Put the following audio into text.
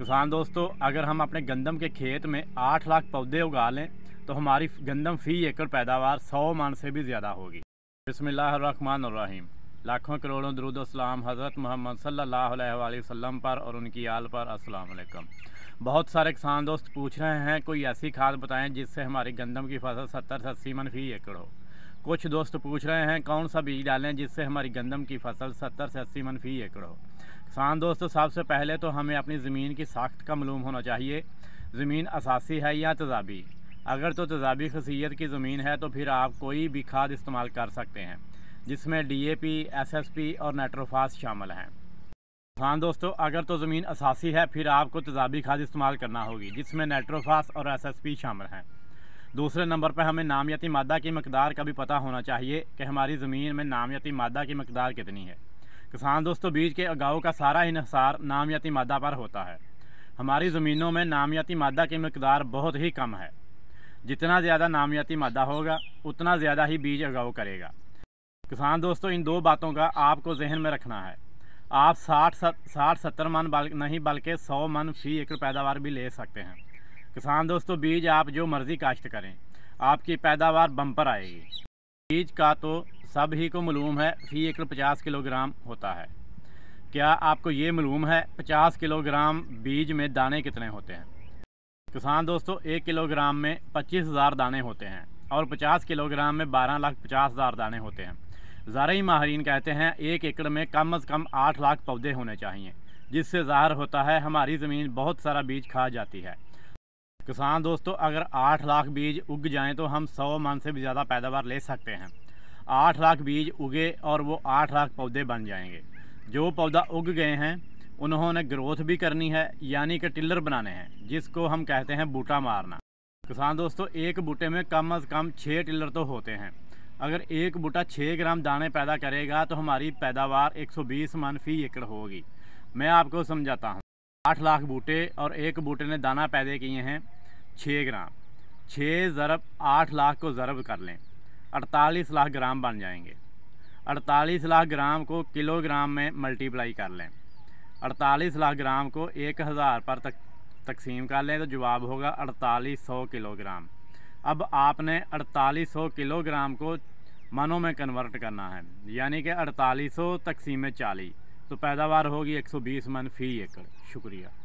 किसान दोस्तों अगर हम अपने गंदम के खेत में आठ लाख पौधे उगा लें तो हमारी गंदम फी एकड़ पैदावार सौ मन से भी ज़्यादा होगी बसमीम लाखों करोड़ों असलम हज़रत मोहम्मद सल्ला वसम पर और उनकी आल पर असलकम बहुत सारे किसान दोस्त पूछ रहे हैं कोई ऐसी खाद बताएं जिससे हमारी गंदम की फसल सत्तर से अस्सी मन फी एकड़ हो कुछ दोस्त पूछ रहे हैं कौन सा बीज डालें जिससे हमारी गंदम की फसल 70 से 80 मन फी एकड़ हो किसान दोस्तों सबसे पहले तो हमें अपनी ज़मीन की साख्त का मलूम होना चाहिए ज़मीन असासी है या तजाबी अगर तो तजाबी खसीयत की ज़मीन है तो फिर आप कोई भी खाद इस्तेमाल कर सकते हैं जिसमें D A P S S P और नाइट्रोफास शामिल हैं किसान दोस्तों अगर तो ज़मीन असासी है फिर आपको तजाबी खाद इस्तेमाल करना होगी जिसमें नाइट्रोफास और एस एस पी शामिल हैं दूसरे नंबर पर हमें नामियाती मादा की मकदार का भी पता होना चाहिए कि हमारी ज़मीन में नामियाती मादा की मकदार कितनी है किसान दोस्तों बीज के अगाव का सारा इसार नामियाती मादा पर होता है हमारी ज़मीनों में नामियाती मादा की मकदार बहुत ही कम है जितना ज़्यादा नामियाती मादा होगा उतना ज़्यादा ही बीज अगाव करेगा किसान दोस्तों इन दो बातों का आपको जहन में रखना है आप साठ साठ सत्तर मन बल नहीं बल्कि सौ मन फी एकड़ पैदावार भी ले सकते हैं किसान दोस्तों बीज आप जो मर्ज़ी काश्त करें आपकी पैदावार बम्पर आएगी बीज का तो सब ही को मलूम है फ़ी एकड़ पचास किलोग्राम होता है क्या आपको ये मलूम है पचास किलोग्राम बीज में दाने कितने होते हैं किसान दोस्तों एक किलोग्राम में पच्चीस हज़ार दाने होते हैं और पचास किलोग्राम में बारह लाख पचास हज़ार दाने होते हैं ज़ारही माहरीन कहते हैं एक एकड़ में कम अज़ कम आठ लाख पौधे होने चाहिए जिससे ज़ाहर होता है हमारी ज़मीन बहुत सारा बीज खा जाती है किसान दोस्तों अगर आठ लाख बीज उग जाएं तो हम सौ मन से भी ज़्यादा पैदावार ले सकते हैं आठ लाख बीज उगे और वो आठ लाख पौधे बन जाएंगे जो पौधा उग गए हैं उन्होंने ग्रोथ भी करनी है यानी कि टिलर बनाने हैं जिसको हम कहते हैं बूटा मारना किसान दोस्तों एक बूटे में कम अज़ कम छः टिलर तो होते हैं अगर एक बूटा छः ग्राम दाने पैदा करेगा तो हमारी पैदावार बीस मन फी एकड़ होगी मैं आपको समझाता हूँ आठ लाख बूटे और एक बूटे ने दाना पैदा किए हैं छः ग्राम छः ज़रब आठ लाख को ज़रब कर लें अड़तालीस लाख ग्राम बन जाएंगे अड़तालीस लाख ग्राम को किलोग्राम में मल्टीप्लाई कर लें अड़तालीस लाख ग्राम को एक हज़ार पर तक तकसीम कर लें तो जवाब होगा अड़तालीस सौ किलोग्राम अब आपने अड़तालीस सौ किलोग्राम को मनों में कन्वर्ट करना है यानी कि अड़तालीस सौ तकसीम चालीस तो पैदावार होगी एक सौ बीस मन फ़ी एकड़ शुक्रिया